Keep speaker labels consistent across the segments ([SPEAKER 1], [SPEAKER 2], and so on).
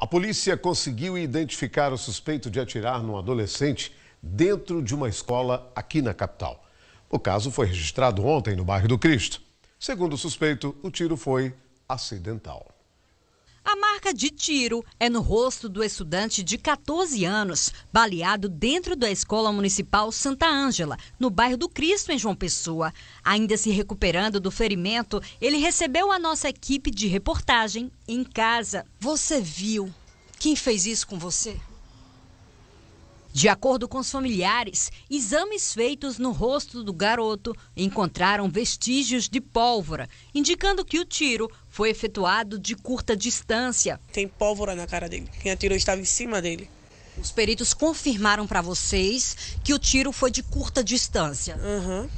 [SPEAKER 1] A polícia conseguiu identificar o suspeito de atirar num adolescente dentro de uma escola aqui na capital. O caso foi registrado ontem no bairro do Cristo. Segundo o suspeito, o tiro foi acidental.
[SPEAKER 2] A marca de tiro é no rosto do estudante de 14 anos, baleado dentro da Escola Municipal Santa Ângela, no bairro do Cristo, em João Pessoa. Ainda se recuperando do ferimento, ele recebeu a nossa equipe de reportagem em casa. Você viu quem fez isso com você? De acordo com os familiares, exames feitos no rosto do garoto encontraram vestígios de pólvora, indicando que o tiro foi efetuado de curta distância. Tem pólvora na cara dele. Quem atirou estava em cima dele. Os peritos confirmaram para vocês que o tiro foi de curta distância. Uhum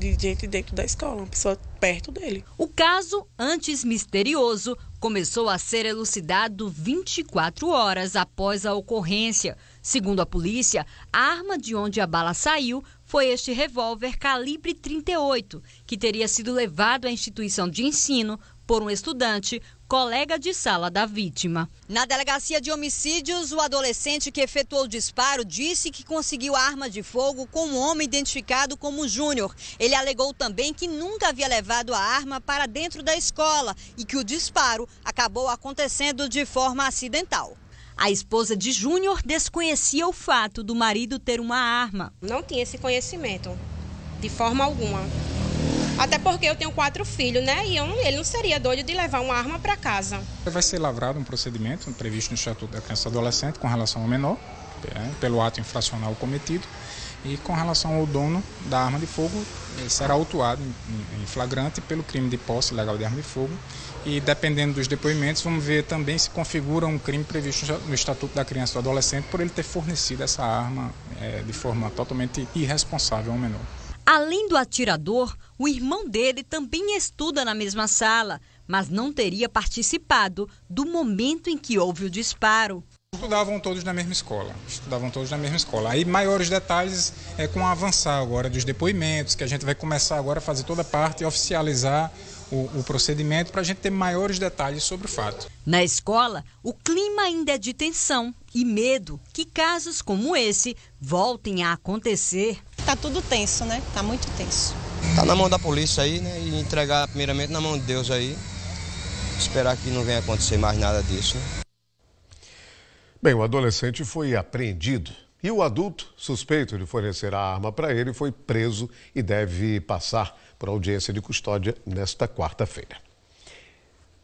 [SPEAKER 2] de gente dentro da escola, uma pessoa perto dele. O caso, antes misterioso, começou a ser elucidado 24 horas após a ocorrência. Segundo a polícia, a arma de onde a bala saiu foi este revólver calibre 38, que teria sido levado à instituição de ensino por um estudante, colega de sala da vítima. Na delegacia de homicídios, o adolescente que efetuou o disparo disse que conseguiu a arma de fogo com um homem identificado como Júnior. Ele alegou também que nunca havia levado a arma para dentro da escola e que o disparo acabou acontecendo de forma acidental. A esposa de Júnior desconhecia o fato do marido ter uma arma. Não tinha esse conhecimento, de forma alguma. Até porque eu tenho quatro filhos, né? E eu, ele não seria doido de levar uma arma para casa.
[SPEAKER 3] Vai ser lavrado um procedimento previsto no Estatuto da Criança e Adolescente com relação ao menor, né? pelo ato infracional cometido. E com relação ao dono da arma de fogo, eh, será autuado em flagrante pelo crime de posse ilegal de arma de fogo. E dependendo dos depoimentos, vamos ver também se configura um crime previsto no Estatuto da Criança e do Adolescente por ele ter fornecido essa arma é, de forma totalmente irresponsável ao menor.
[SPEAKER 2] Além do atirador, o irmão dele também estuda na mesma sala, mas não teria participado do momento em que houve o disparo. Estudavam todos na mesma escola,
[SPEAKER 3] estudavam todos na mesma escola. Aí maiores detalhes é com avançar agora dos depoimentos, que a gente vai começar agora a fazer toda a parte e oficializar o, o procedimento para a gente ter maiores detalhes sobre o fato.
[SPEAKER 2] Na escola, o clima ainda é de tensão e medo que casos como esse voltem a acontecer. Tá tudo tenso, né? Tá muito tenso. Tá na mão da polícia aí, né? E entregar primeiramente
[SPEAKER 1] na mão de Deus aí. Esperar que não venha acontecer mais nada disso. Né? Bem, o adolescente foi apreendido e o adulto suspeito de fornecer a arma para ele foi preso e deve passar por audiência de custódia nesta quarta-feira.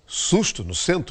[SPEAKER 1] Susto no centro.